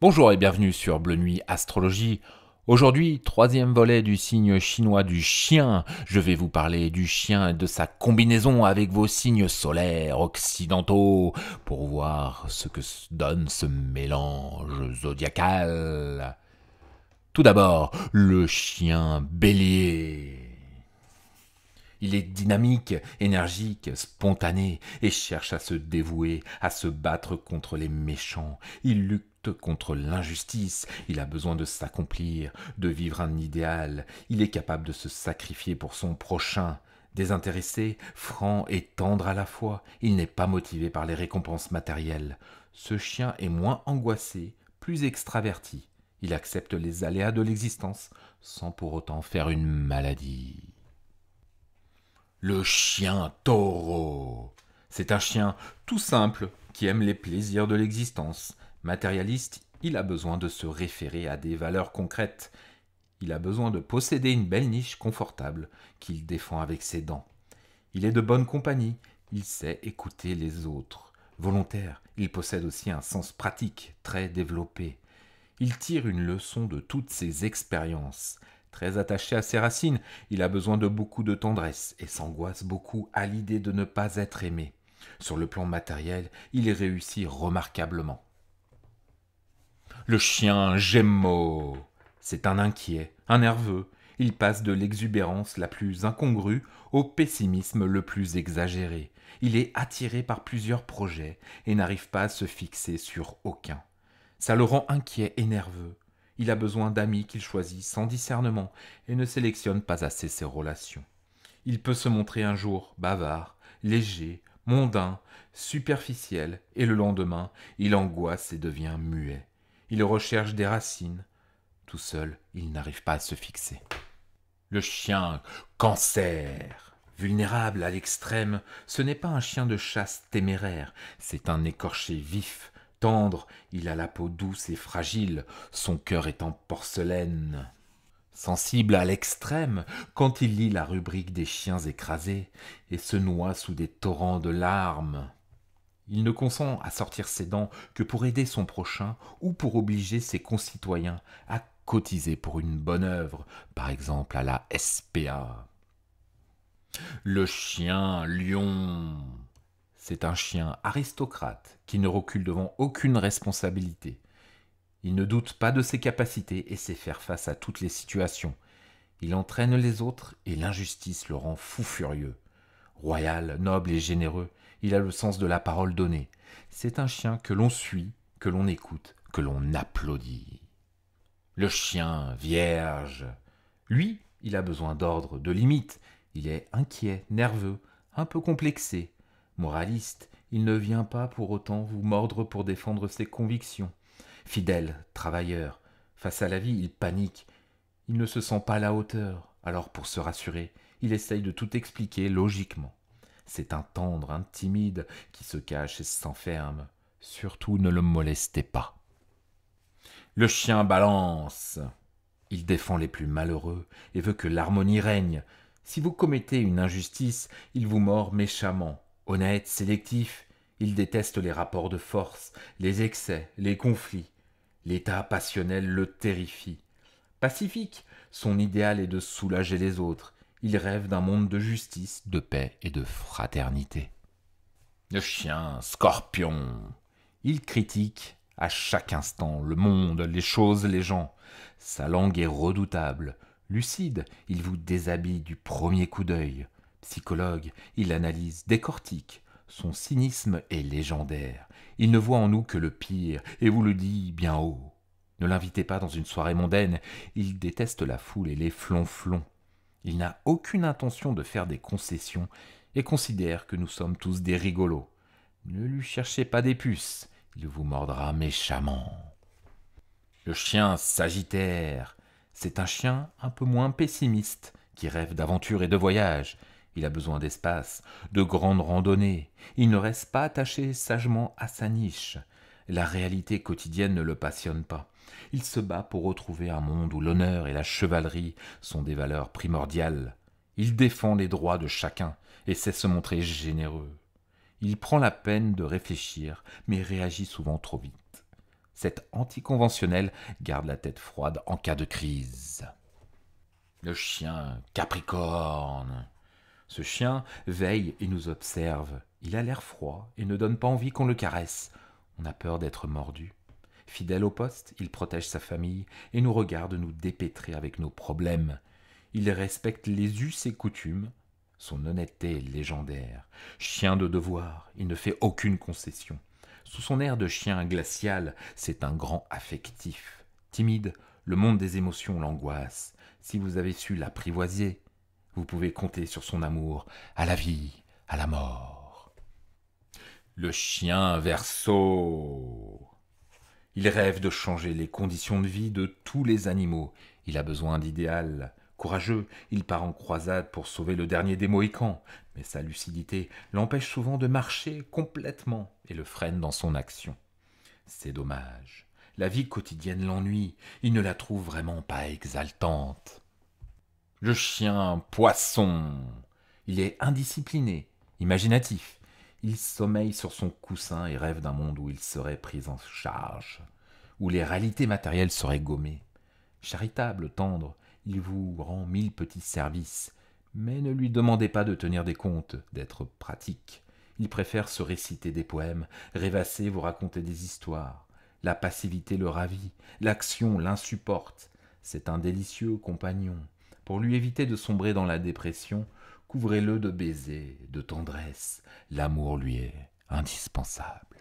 Bonjour et bienvenue sur Bleu Nuit Astrologie. Aujourd'hui, troisième volet du signe chinois du chien. Je vais vous parler du chien et de sa combinaison avec vos signes solaires occidentaux pour voir ce que donne ce mélange zodiacal. Tout d'abord, le chien bélier. Il est dynamique, énergique, spontané, et cherche à se dévouer, à se battre contre les méchants. Il lutte contre l'injustice, il a besoin de s'accomplir, de vivre un idéal, il est capable de se sacrifier pour son prochain. Désintéressé, franc et tendre à la fois, il n'est pas motivé par les récompenses matérielles. Ce chien est moins angoissé, plus extraverti. Il accepte les aléas de l'existence, sans pour autant faire une maladie. Le chien taureau. C'est un chien tout simple qui aime les plaisirs de l'existence. Matérialiste, il a besoin de se référer à des valeurs concrètes. Il a besoin de posséder une belle niche confortable qu'il défend avec ses dents. Il est de bonne compagnie, il sait écouter les autres. Volontaire, il possède aussi un sens pratique très développé. Il tire une leçon de toutes ses expériences. Très attaché à ses racines, il a besoin de beaucoup de tendresse et s'angoisse beaucoup à l'idée de ne pas être aimé. Sur le plan matériel, il réussit remarquablement. Le chien Gémeaux. C'est un inquiet, un nerveux. Il passe de l'exubérance la plus incongrue au pessimisme le plus exagéré. Il est attiré par plusieurs projets et n'arrive pas à se fixer sur aucun. Ça le rend inquiet et nerveux. Il a besoin d'amis qu'il choisit sans discernement et ne sélectionne pas assez ses relations. Il peut se montrer un jour bavard, léger, mondain, superficiel, et le lendemain, il angoisse et devient muet il recherche des racines. Tout seul, il n'arrive pas à se fixer. Le chien cancer, vulnérable à l'extrême, ce n'est pas un chien de chasse téméraire, c'est un écorché vif, tendre, il a la peau douce et fragile, son cœur est en porcelaine. Sensible à l'extrême, quand il lit la rubrique des chiens écrasés, et se noie sous des torrents de larmes, il ne consent à sortir ses dents que pour aider son prochain ou pour obliger ses concitoyens à cotiser pour une bonne œuvre, par exemple à la SPA. Le chien lion. C'est un chien aristocrate qui ne recule devant aucune responsabilité. Il ne doute pas de ses capacités et sait faire face à toutes les situations. Il entraîne les autres et l'injustice le rend fou furieux. Royal, noble et généreux, il a le sens de la parole donnée. C'est un chien que l'on suit, que l'on écoute, que l'on applaudit. Le chien, vierge. Lui, il a besoin d'ordre, de limites. Il est inquiet, nerveux, un peu complexé. Moraliste, il ne vient pas pour autant vous mordre pour défendre ses convictions. Fidèle, travailleur, face à la vie, il panique. Il ne se sent pas à la hauteur. Alors pour se rassurer, il essaye de tout expliquer logiquement. C'est un tendre, un timide, qui se cache et s'enferme. Surtout ne le molestez pas. Le chien balance. Il défend les plus malheureux et veut que l'harmonie règne. Si vous commettez une injustice, il vous mord méchamment, honnête, sélectif. Il déteste les rapports de force, les excès, les conflits. L'état passionnel le terrifie. Pacifique, son idéal est de soulager les autres il rêve d'un monde de justice, de paix et de fraternité. Le chien, scorpion, il critique à chaque instant le monde, les choses, les gens. Sa langue est redoutable, lucide, il vous déshabille du premier coup d'œil. Psychologue, il analyse, décortique. Son cynisme est légendaire. Il ne voit en nous que le pire et vous le dit bien haut. Ne l'invitez pas dans une soirée mondaine, il déteste la foule et les flonflons. Il n'a aucune intention de faire des concessions et considère que nous sommes tous des rigolos. Ne lui cherchez pas des puces, il vous mordra méchamment. Le chien Sagittaire, c'est un chien un peu moins pessimiste, qui rêve d'aventure et de voyages. Il a besoin d'espace, de grandes randonnées. Il ne reste pas attaché sagement à sa niche. La réalité quotidienne ne le passionne pas. Il se bat pour retrouver un monde où l'honneur et la chevalerie sont des valeurs primordiales. Il défend les droits de chacun et sait se montrer généreux. Il prend la peine de réfléchir, mais réagit souvent trop vite. Cet anticonventionnel garde la tête froide en cas de crise. Le chien Capricorne. Ce chien veille et nous observe. Il a l'air froid et ne donne pas envie qu'on le caresse. On a peur d'être mordu. Fidèle au poste, il protège sa famille et nous regarde nous dépêtrer avec nos problèmes. Il respecte les us et coutumes. Son honnêteté légendaire. Chien de devoir, il ne fait aucune concession. Sous son air de chien glacial, c'est un grand affectif. Timide, le monde des émotions l'angoisse. Si vous avez su l'apprivoiser, vous pouvez compter sur son amour à la vie, à la mort. Le chien verso. Il rêve de changer les conditions de vie de tous les animaux. Il a besoin d'idéal. Courageux, il part en croisade pour sauver le dernier des Mohicans, mais sa lucidité l'empêche souvent de marcher complètement et le freine dans son action. C'est dommage. La vie quotidienne l'ennuie, il ne la trouve vraiment pas exaltante. Le chien poisson. Il est indiscipliné, imaginatif, il sommeille sur son coussin et rêve d'un monde où il serait pris en charge, où les réalités matérielles seraient gommées. Charitable, tendre, il vous rend mille petits services, mais ne lui demandez pas de tenir des comptes, d'être pratique. Il préfère se réciter des poèmes, rêvasser, vous raconter des histoires. La passivité le ravit, l'action l'insupporte. C'est un délicieux compagnon. Pour lui éviter de sombrer dans la dépression, couvrez-le de baisers, de tendresse, l'amour lui est indispensable.